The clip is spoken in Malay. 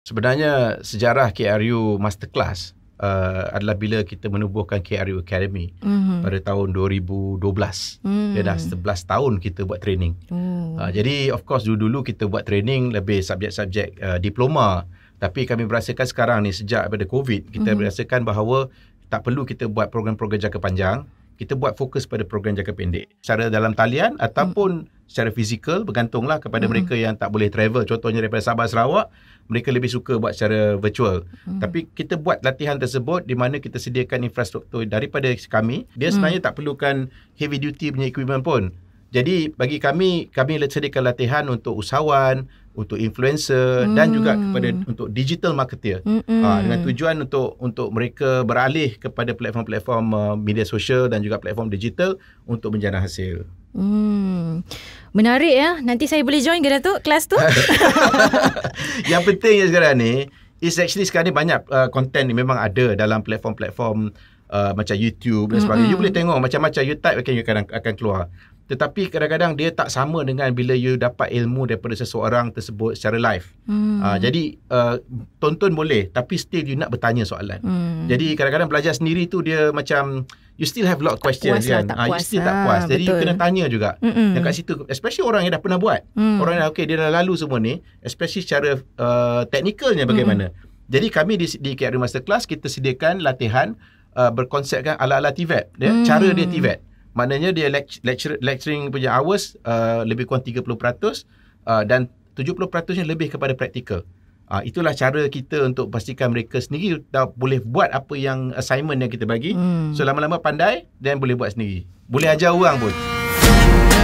Sebenarnya sejarah KRU Masterclass uh, adalah bila kita menubuhkan KRU Academy mm-hmm. pada tahun 2012. Ya mm. dah 11 tahun kita buat training. Mm. Uh, jadi of course dulu-dulu kita buat training lebih subjek-subjek uh, diploma tapi kami merasakan sekarang ni sejak pada COVID kita mm-hmm. merasakan bahawa tak perlu kita buat program-program jangka panjang kita buat fokus pada program jangka pendek. Secara dalam talian ataupun hmm. secara fizikal bergantunglah kepada hmm. mereka yang tak boleh travel. Contohnya daripada Sabah Sarawak, mereka lebih suka buat secara virtual. Hmm. Tapi kita buat latihan tersebut di mana kita sediakan infrastruktur daripada kami. Dia hmm. sebenarnya hmm. tak perlukan heavy duty punya equipment pun. Jadi bagi kami, kami sediakan latihan untuk usahawan, untuk influencer hmm. dan juga hmm. kepada untuk digital marketer hmm. uh, ah, dengan tujuan untuk untuk mereka beralih kepada platform-platform uh, media sosial dan juga platform digital untuk menjana hasil. Hmm. Menarik ya. Nanti saya boleh join ke Datuk kelas tu? Yang pentingnya sekarang ni is actually sekarang ni banyak uh, content ni memang ada dalam platform-platform uh, macam YouTube dan sebagainya. Mm-hmm. You boleh tengok macam-macam you type akan you kadang akan keluar. Tetapi kadang-kadang dia tak sama dengan bila you dapat ilmu daripada seseorang tersebut secara live. Hmm. Uh, jadi uh, tonton boleh tapi still you nak bertanya soalan. Hmm. Jadi kadang-kadang belajar sendiri tu dia macam you still have a lot of questions lah, kan. Lah, uh, you still tak lah, puas. Jadi betul. you kena tanya juga. Mm-mm. Yang kat situ especially orang yang dah pernah buat. Mm. Orang yang okay dia dah lalu semua ni especially secara uh, teknikalnya bagaimana. mm Jadi kami di, di KRI Masterclass kita sediakan latihan uh, berkonsepkan ala-ala TVET. Ya? Hmm. Cara dia TVET. Maknanya dia lecture, lecturing punya hours uh, lebih kurang 30% uh, dan 70% yang lebih kepada praktikal. Uh, itulah cara kita untuk pastikan mereka sendiri dah boleh buat apa yang assignment yang kita bagi. Hmm. So lama-lama pandai dan boleh buat sendiri. Boleh ajar orang pun. Hmm.